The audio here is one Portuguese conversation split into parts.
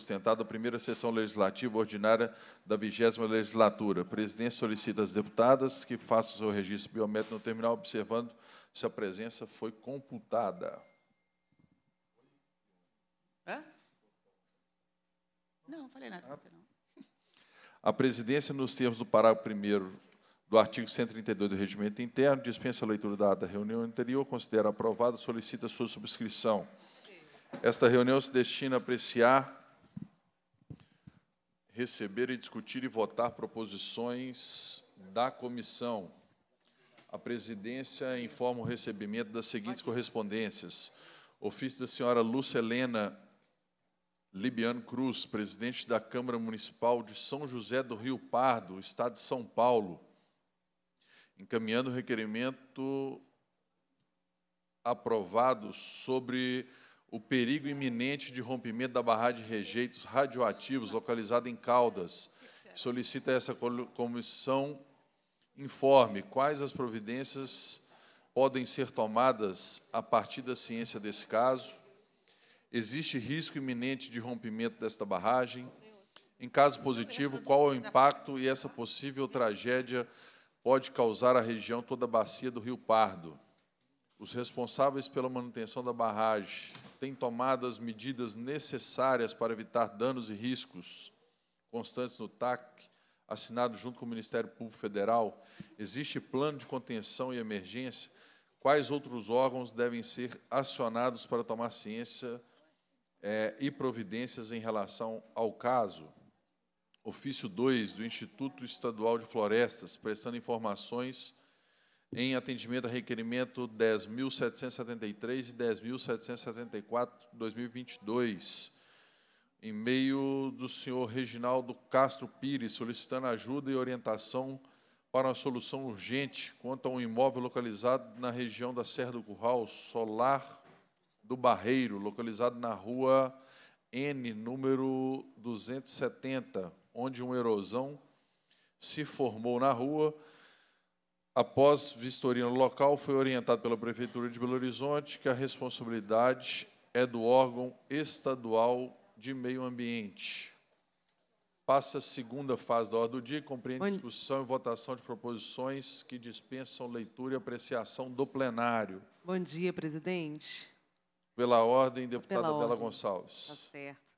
sustentado a primeira sessão legislativa ordinária da vigésima legislatura. A presidência solicita às deputadas que façam seu registro biométrico no terminal, observando se a presença foi computada. Hã? Não, falei nada com você, não. A presidência, nos termos do parágrafo 1 do artigo 132 do Regimento Interno, dispensa a leitura da ata da reunião anterior, considera aprovada, solicita sua subscrição. Esta reunião se destina a apreciar receber e discutir e votar proposições da comissão. A presidência informa o recebimento das seguintes correspondências. Ofício da senhora Lúcia Helena Libiano Cruz, presidente da Câmara Municipal de São José do Rio Pardo, Estado de São Paulo, encaminhando o requerimento aprovado sobre o perigo iminente de rompimento da barragem de rejeitos radioativos localizada em Caldas. Solicita essa comissão informe quais as providências podem ser tomadas a partir da ciência desse caso. Existe risco iminente de rompimento desta barragem? Em caso positivo, qual é o impacto e essa possível tragédia pode causar à região toda a bacia do Rio Pardo? Os responsáveis pela manutenção da barragem têm tomado as medidas necessárias para evitar danos e riscos constantes no TAC, assinado junto com o Ministério Público Federal? Existe plano de contenção e emergência? Quais outros órgãos devem ser acionados para tomar ciência é, e providências em relação ao caso? Ofício 2 do Instituto Estadual de Florestas, prestando informações em atendimento a requerimento 10.773 e 10.774 2022. em meio do senhor Reginaldo Castro Pires, solicitando ajuda e orientação para uma solução urgente quanto a um imóvel localizado na região da Serra do Curral, Solar do Barreiro, localizado na rua N, número 270, onde uma erosão se formou na rua após vistoria no local, foi orientado pela Prefeitura de Belo Horizonte que a responsabilidade é do órgão estadual de meio ambiente. Passa a segunda fase da ordem do dia, compreende Bom... discussão e votação de proposições que dispensam leitura e apreciação do plenário. Bom dia, presidente. Pela ordem, deputada Bela Gonçalves. Tá certo.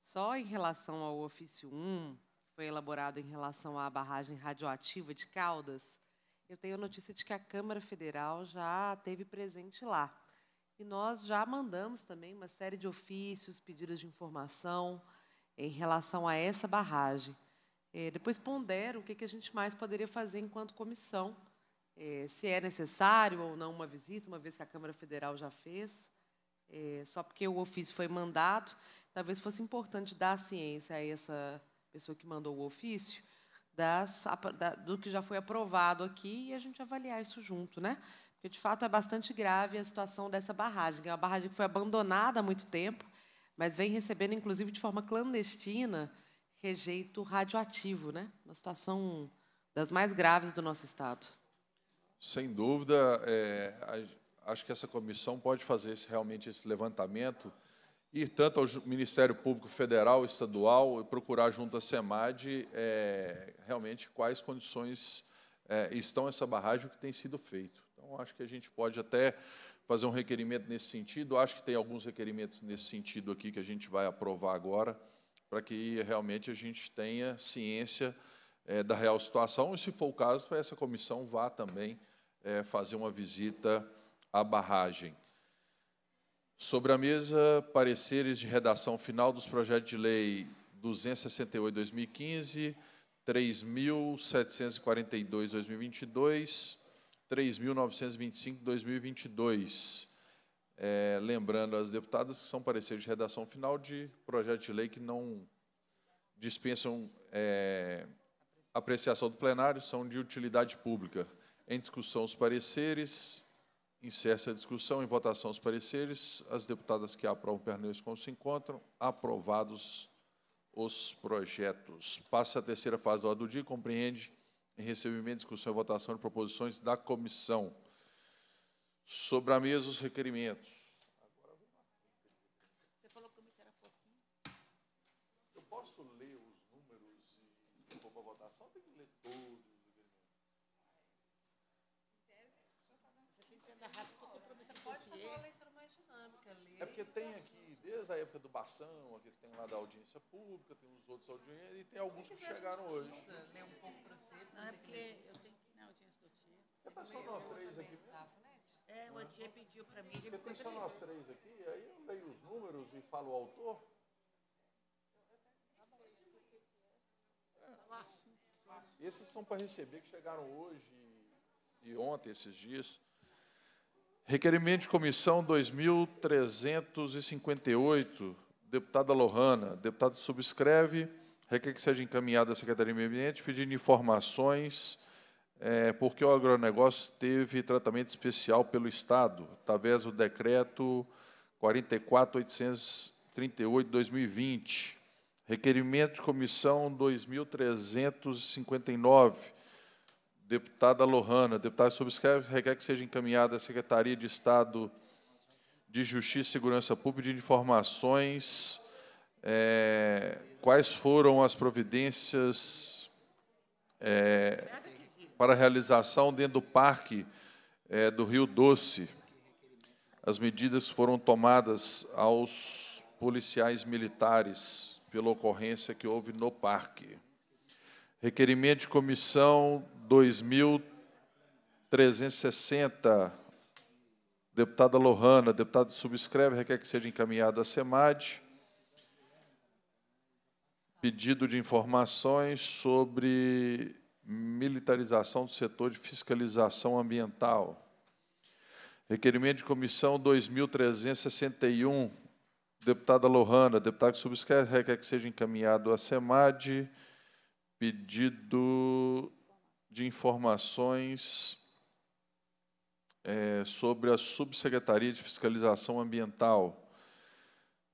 Só em relação ao ofício 1, foi elaborado em relação à barragem radioativa de Caldas, eu tenho notícia de que a Câmara Federal já teve presente lá. E nós já mandamos também uma série de ofícios, pedidos de informação em relação a essa barragem. É, depois pondero o que, que a gente mais poderia fazer enquanto comissão, é, se é necessário ou não uma visita, uma vez que a Câmara Federal já fez, é, só porque o ofício foi mandado, talvez fosse importante dar ciência a essa pessoa que mandou o ofício, das, da, do que já foi aprovado aqui e a gente avaliar isso junto, né? Porque, de fato, é bastante grave a situação dessa barragem. É uma barragem que foi abandonada há muito tempo, mas vem recebendo, inclusive, de forma clandestina, rejeito radioativo, né? Uma situação das mais graves do nosso Estado. Sem dúvida, é, acho que essa comissão pode fazer esse, realmente esse levantamento ir tanto ao Ministério Público Federal, Estadual, e procurar junto à SEMAD é, realmente quais condições é, estão essa barragem, o que tem sido feito. Então, acho que a gente pode até fazer um requerimento nesse sentido. Acho que tem alguns requerimentos nesse sentido aqui que a gente vai aprovar agora, para que realmente a gente tenha ciência é, da real situação, e, se for o caso, essa comissão vá também é, fazer uma visita à barragem. Sobre a mesa, pareceres de redação final dos projetos de lei 268/2015, 3742/2022, 3925/2022. É, lembrando às deputadas que são pareceres de redação final de projetos de lei que não dispensam é, apreciação do plenário, são de utilidade pública. Em discussão, os pareceres. Encerra a discussão. Em votação, os pareceres. As deputadas que aprovam permanecem como se encontram. Aprovados os projetos. Passa a terceira fase da do dia compreende em recebimento, discussão e votação de proposições da comissão. Sobre a mesa, os requerimentos. Eu posso ler os números e vou para votação? Tem que ler todos. pode fazer é. uma leitura mais dinâmica ali. É porque tem aqui, desde a época do Bação, aqui tem lá da audiência pública, tem os outros audiências, e tem alguns que chegaram hoje. Ler um pouco para você, ah, é porque eu tenho que ir né, na audiência do Tia. É para tá só nós três aqui tá, É, o né? Tia pediu para mim. Porque tem só nós três aqui, aí eu leio os números e falo o autor. Esses são para receber que chegaram hoje e ontem, esses dias. Requerimento de comissão 2358, deputada Lohana. Deputado subscreve, requer que seja encaminhada à Secretaria de Meio Ambiente pedindo informações é, porque o agronegócio teve tratamento especial pelo Estado, através do decreto 44838-2020, requerimento de comissão 2359. Deputada Lohana, deputado, subscreve, requer que seja encaminhada à Secretaria de Estado de Justiça e Segurança Pública de informações é, quais foram as providências é, para a realização dentro do parque é, do Rio Doce, as medidas foram tomadas aos policiais militares pela ocorrência que houve no parque. Requerimento de comissão 2360. Deputada Lohana, deputado subscreve, requer que seja encaminhado à SEMAD. Pedido de informações sobre militarização do setor de fiscalização ambiental. Requerimento de comissão 2361, deputada Lohana, deputado que subscreve, requer que seja encaminhado à SEMAD. Pedido de informações é, sobre a Subsecretaria de Fiscalização Ambiental.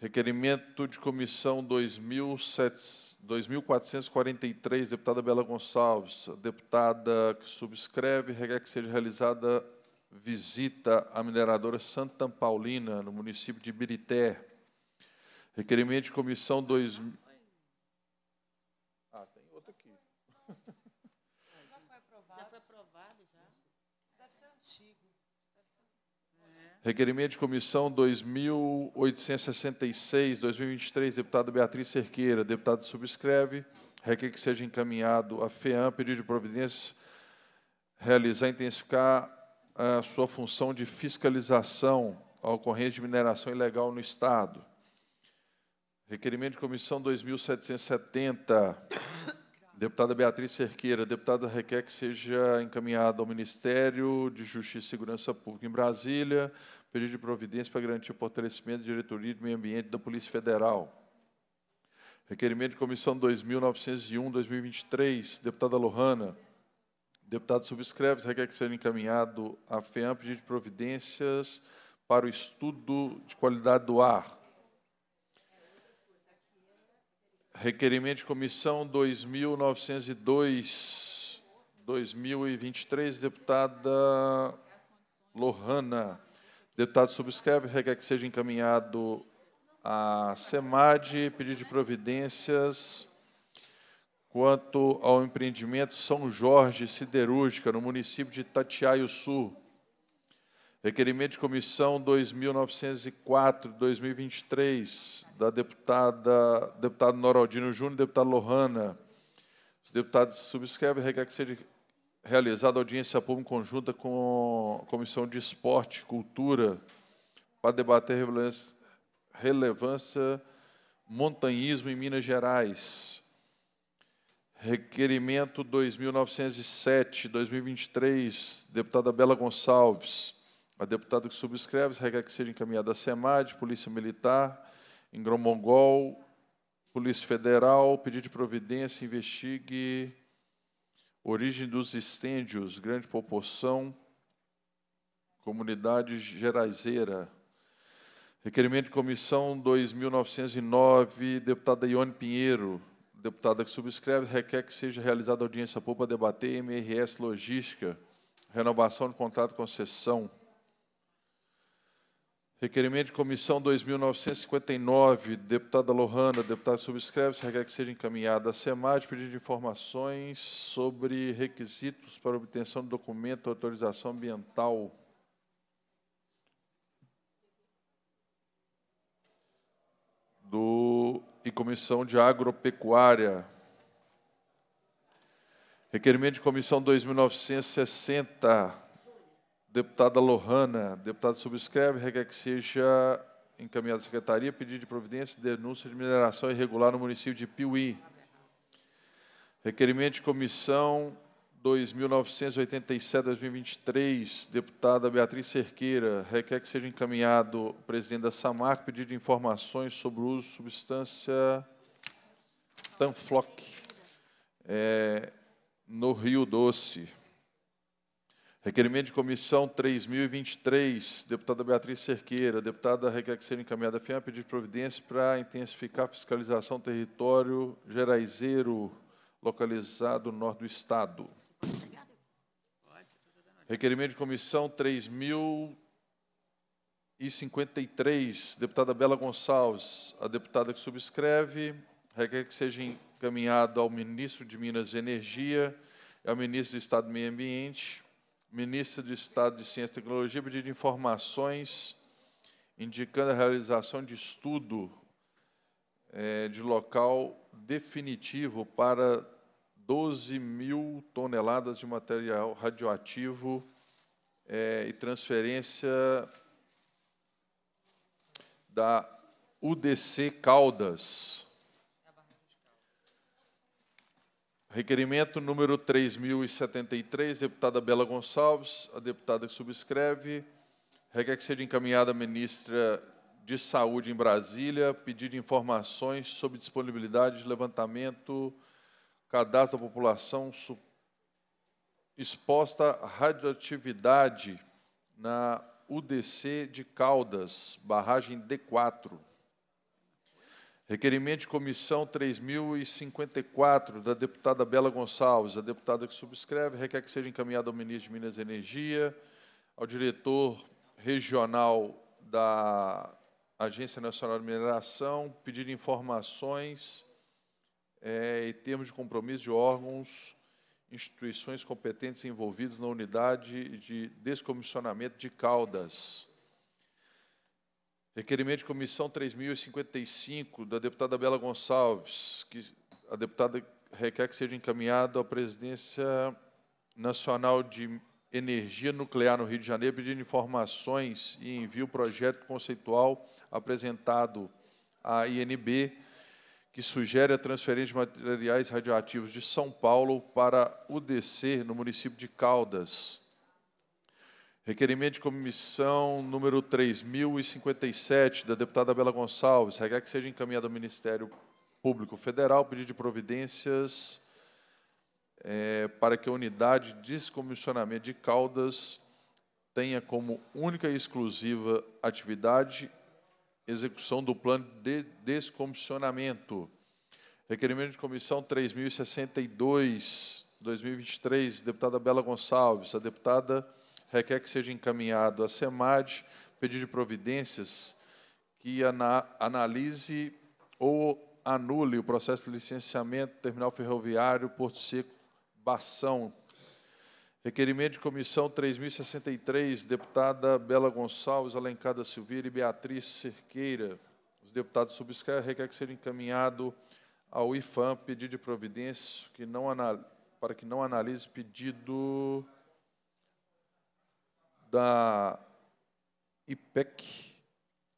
Requerimento de comissão 2.443, deputada Bela Gonçalves. A deputada que subscreve requer que seja realizada visita à mineradora Santa Paulina, no município de Birité. Requerimento de comissão 2.000. Requerimento de comissão 2866, 2023, deputada Beatriz Cerqueira. Deputado subscreve. Requer que seja encaminhado à FEAM, pedido de providência, realizar intensificar a sua função de fiscalização à ocorrência de mineração ilegal no Estado. Requerimento de comissão 2770. Deputada Beatriz Cerqueira, deputada requer que seja encaminhado ao Ministério de Justiça e Segurança Pública em Brasília pedido de providência para garantir o fortalecimento da diretoria de meio ambiente da Polícia Federal. Requerimento de comissão 2901-2023, deputada Lohana. Deputado subscreve, requer que seja encaminhado à FEAM pedido de providências para o estudo de qualidade do ar. Requerimento de comissão 2902 2023, deputada Lohana. Deputado subscreve, requer que seja encaminhado à SEMAD, pedido de providências quanto ao empreendimento São Jorge Siderúrgica, no município de Tatiaio Sul. Requerimento de comissão 2904-2023, da deputada, deputado Noraldino Júnior e deputada Lohana. Os deputados subscrevem, requer que seja realizada audiência pública conjunta com a Comissão de Esporte e Cultura para debater relevância montanhismo em Minas Gerais. Requerimento 2907, 2023, deputada Bela Gonçalves. A deputada que subscreve requer que seja encaminhada à SEMAD, Polícia Militar, Ingromongol, Polícia Federal, pedido de providência, investigue origem dos estêndios, grande proporção, comunidade geraizeira. Requerimento de comissão 2909, deputada Ione Pinheiro, deputada que subscreve, requer que seja realizada audiência pública para debater MRS Logística, renovação de contrato de concessão. Requerimento de comissão 2959, deputada Lohana, deputado subscreve, se requer que seja encaminhada à SEMAD, pedido de informações sobre requisitos para obtenção de documento de autorização ambiental. Do, e comissão de agropecuária. Requerimento de comissão 2960, Deputada Lohana, deputado subscreve, requer que seja encaminhado à Secretaria pedido de providência denúncia de mineração irregular no município de Piuí. Requerimento de comissão 2987-2023, deputada Beatriz Cerqueira, requer que seja encaminhado ao presidente da pedido de informações sobre o uso de substância Tanfloc é, no Rio Doce. Requerimento de comissão 3023, deputada Beatriz Cerqueira, deputada requer que seja encaminhada à FEAM pedir providência para intensificar a fiscalização território geraizeiro localizado no norte do estado. Requerimento de comissão 3053, deputada Bela Gonçalves, a deputada que subscreve, requer que seja encaminhada ao ministro de Minas e Energia e ao ministro do Estado do Meio Ambiente ministra do Estado de Ciência e Tecnologia, pedido informações indicando a realização de estudo é, de local definitivo para 12 mil toneladas de material radioativo é, e transferência da UDC Caldas. Requerimento número 3073, deputada Bela Gonçalves, a deputada que subscreve, requer que seja encaminhada à ministra de Saúde em Brasília, pedido de informações sobre disponibilidade de levantamento, cadastro da população exposta à radioatividade na UDC de Caldas, barragem D4. Requerimento de comissão 3054, da deputada Bela Gonçalves. A deputada que subscreve requer que seja encaminhada ao ministro de Minas e Energia, ao diretor regional da Agência Nacional de Mineração, pedir informações é, e termos de compromisso de órgãos, instituições competentes envolvidos na unidade de descomissionamento de Caldas. Requerimento de comissão 3055 da deputada Bela Gonçalves, que a deputada requer que seja encaminhado à Presidência Nacional de Energia Nuclear no Rio de Janeiro, pedindo informações e envio o projeto conceitual apresentado à INB, que sugere a transferência de materiais radioativos de São Paulo para o UDC, no município de Caldas. Requerimento de comissão número 3057, da deputada Bela Gonçalves, requer que seja encaminhado ao Ministério Público Federal pedido de providências é, para que a unidade de descomissionamento de Caldas tenha como única e exclusiva atividade execução do plano de descomissionamento. Requerimento de comissão 3062, 2023, deputada Bela Gonçalves, a deputada requer que seja encaminhado à SEMAD pedido de providências que ana analise ou anule o processo de licenciamento do terminal ferroviário Porto Seco Bação. Requerimento de comissão 3063, deputada Bela Gonçalves, Alencada Silveira e Beatriz Cerqueira. Os deputados subscrevem, requer que seja encaminhado ao IFAM pedido de providência que não para que não analise pedido da IPEC,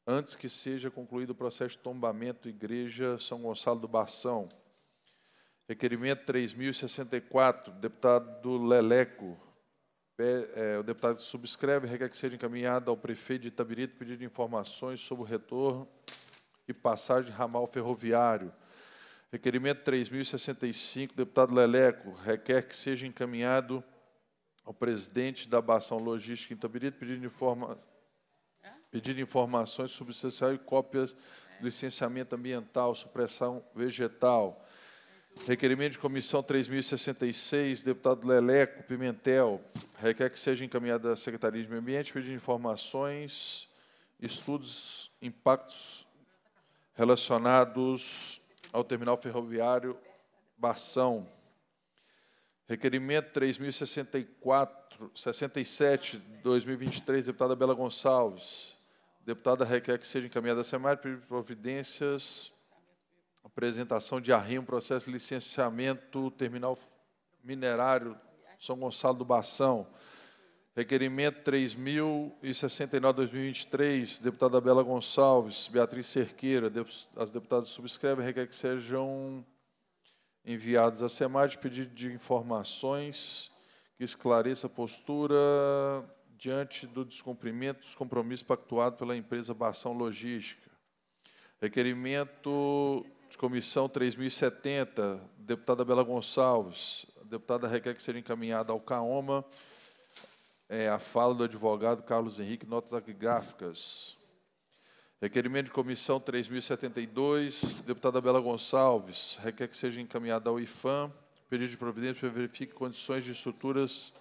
antes que seja concluído o processo de tombamento Igreja São Gonçalo do Barção. Requerimento 3064, deputado Leleco. É, o deputado subscreve, requer que seja encaminhado ao prefeito de Itabirito pedido de informações sobre o retorno e passagem de ramal ferroviário. Requerimento 3065, deputado Leleco, requer que seja encaminhado ao presidente da Bação Logística em Itabirito, pedindo, informa... pedindo informações substanciais e cópias do licenciamento ambiental, supressão vegetal. Requerimento de comissão 3066, deputado Leleco Pimentel, requer que seja encaminhada à Secretaria de Meio Ambiente pedindo informações, estudos, impactos relacionados ao terminal ferroviário Bação. Requerimento 3067 2023, deputada Bela Gonçalves. Deputada requer que seja encaminhada à SEMAR pedir providências, apresentação de arrimo, processo de licenciamento, terminal minerário São Gonçalo do Bação. Requerimento 3069, 2023, deputada Bela Gonçalves, Beatriz Cerqueira, as deputadas subscrevem, requer que sejam enviados à SEMAD pedido de informações que esclareça a postura diante do descumprimento dos compromissos pactuados pela empresa Bação Logística. Requerimento de comissão 3070, deputada Bela Gonçalves. A deputada requer que seja encaminhada ao CAOMA é, a fala do advogado Carlos Henrique, notas gráficas. Requerimento de comissão 3072, deputada Bela Gonçalves, requer que seja encaminhada ao IFAM, pedido de providência para verifique condições de estruturas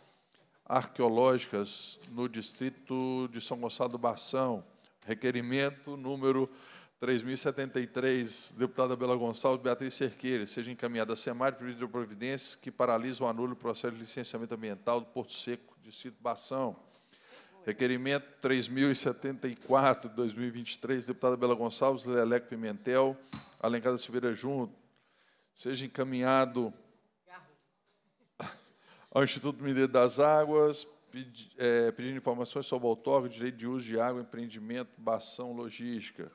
arqueológicas no distrito de São Gonçalo do Bação. Requerimento número 3073, deputada Bela Gonçalves, Beatriz Cerqueira, seja encaminhada a SEMAR, pedido de providência que paralisa ou anule o processo de licenciamento ambiental do Porto Seco, distrito Bação. Requerimento 3074, 2023, deputada Bela Gonçalves, Leleco Pimentel, Alencar da Silveira Junto, seja encaminhado ao Instituto Mineiro das Águas, pedi, é, pedindo informações sobre o autógrafo, direito de uso de água, empreendimento, bação, logística.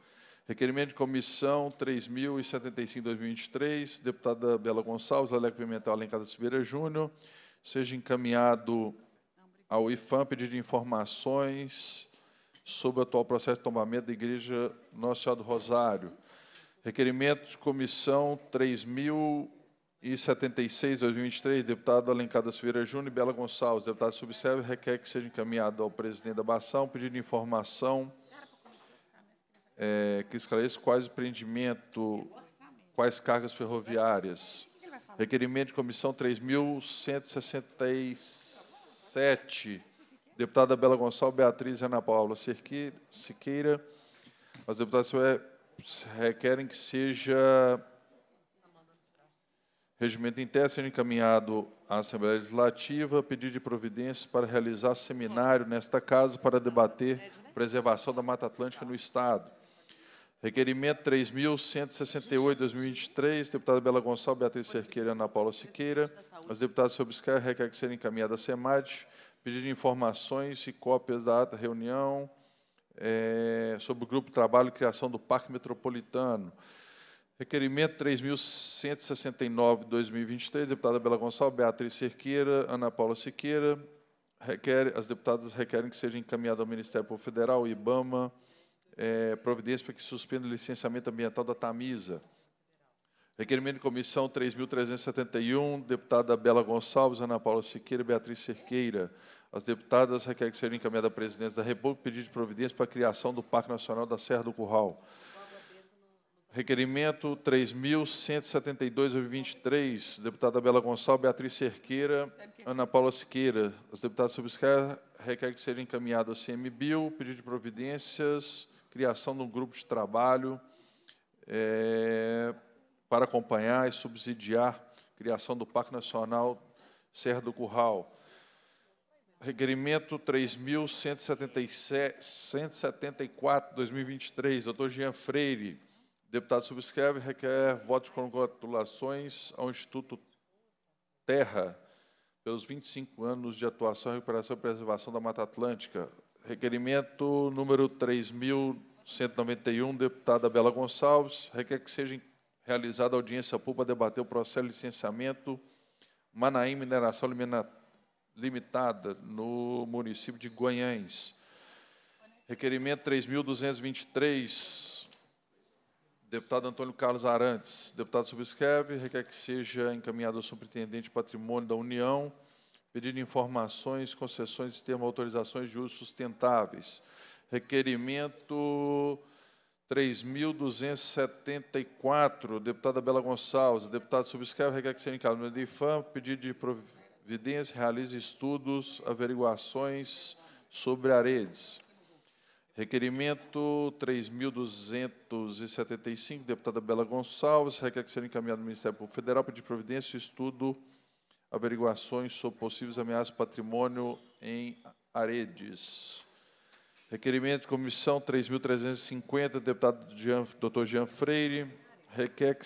Requerimento de comissão 3075-2023, deputada Bela Gonçalves, Leleco Pimentel, Alencar da Silveira Júnior, seja encaminhado ao IFAM de informações sobre o atual processo de tombamento da Igreja Nossa Senhora do Rosário. Requerimento de comissão 3076, 2023, deputado Alencar da Silveira Júnior e Bela Gonçalves. Deputado subserve, requer que seja encaminhado ao presidente da Bação pedido de informação é, que esclareça quais empreendimento, quais cargas ferroviárias. Requerimento de comissão 3166. 7, deputada Bela Gonçalves, Beatriz e Ana Paula Siqueira. As deputadas é, requerem que seja regimento em teste seja encaminhado à Assembleia Legislativa pedido de providências para realizar seminário nesta casa para debater preservação da Mata Atlântica no Estado. Requerimento 3.168, 2023, deputada Bela Gonçalves, Beatriz Cerqueira e Ana Paula Siqueira. As deputadas SCAR requer que seja encaminhada à SEMAD, pedindo informações e cópias da ata reunião é, sobre o grupo de trabalho e criação do Parque Metropolitano. Requerimento 3.169, 2023, deputada Bela Gonçalves, Beatriz Cerqueira, Ana Paula Siqueira. Requer, as deputadas requerem que seja encaminhada ao Ministério Público Federal, IBAMA, é, providência para que suspenda o licenciamento ambiental da Tamisa. Requerimento de comissão 3.371, deputada Bela Gonçalves, Ana Paula Siqueira e Beatriz Cerqueira. As deputadas requerem que seja encaminhada à presidência da República pedido de providência para a criação do Parque Nacional da Serra do Curral. Requerimento 3.172-23, deputada Bela Gonçalves, Beatriz Cerqueira, Ana Paula Siqueira. As deputadas subscrevem, requerem que seja encaminhado ao CMBio, pedido de providências criação de um grupo de trabalho é, para acompanhar e subsidiar a criação do Parque Nacional Serra do Curral. Requerimento 3.174, 2023, doutor Jean Freire. Deputado subscreve, requer votos de congratulações ao Instituto Terra pelos 25 anos de atuação, recuperação e preservação da Mata Atlântica. Requerimento número 3.191, deputada Bela Gonçalves, requer que seja realizada audiência pública debater o processo de licenciamento Manaim Mineração Limitada, no município de Goiânia. Requerimento 3.223, deputado Antônio Carlos Arantes. Deputado subscreve, requer que seja encaminhado ao superintendente de patrimônio da União pedido de informações, concessões de termo autorizações de uso sustentáveis. Requerimento 3.274, deputada Bela Gonçalves, deputado subscreve, requer que seja indicado no IFAM, pedido de providência, realize estudos, averiguações sobre aredes. Requerimento 3.275, deputada Bela Gonçalves, requer que seja encaminhado ao Ministério Público Federal, pedido de providência, estudo, averiguações sobre possíveis ameaças ao patrimônio em Aredes. Requerimento comissão 3.350, deputado Jean, Dr. Jean Freire, requer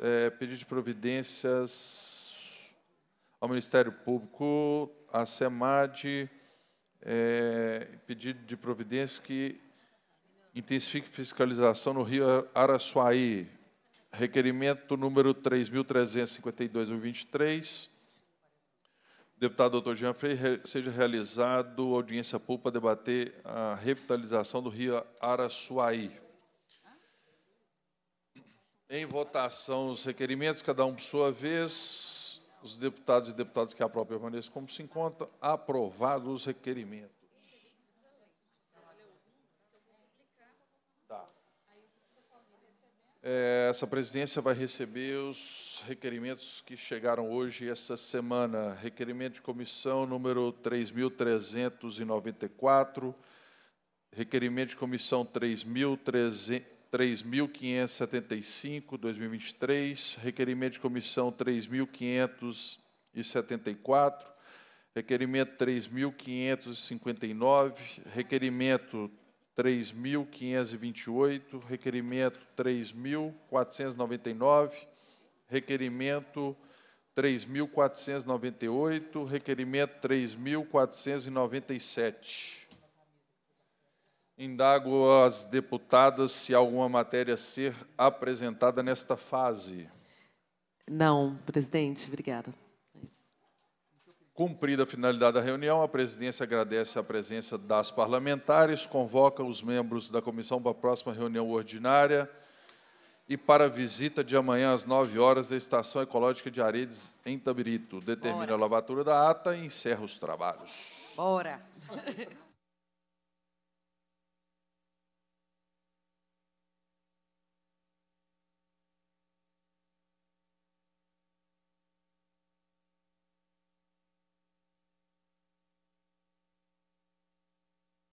é, pedido de providências ao Ministério Público, à SEMAD, é, pedido de providências que intensifique fiscalização no Rio Araçuaí. Requerimento número 3.352, 23 Deputado doutor Jean Freire, seja realizado audiência pública para debater a revitalização do rio Araçuaí. Em votação, os requerimentos, cada um por sua vez. Os deputados e deputadas que própria permaneçam como se encontram. Aprovados os requerimentos. É, essa presidência vai receber os requerimentos que chegaram hoje essa semana. Requerimento de comissão número 3.394, requerimento de comissão 3.575, 2023, requerimento de comissão 3.574, requerimento 3.559, requerimento 3.528, requerimento 3.499, requerimento 3.498, requerimento 3.497. Indago as deputadas se alguma matéria ser apresentada nesta fase. Não, presidente, obrigada. Cumprida a finalidade da reunião, a presidência agradece a presença das parlamentares, convoca os membros da comissão para a próxima reunião ordinária e para a visita de amanhã às 9 horas da Estação Ecológica de Aredes, em Tabirito. Determina Bora. a lavatura da ata e encerra os trabalhos. Bora!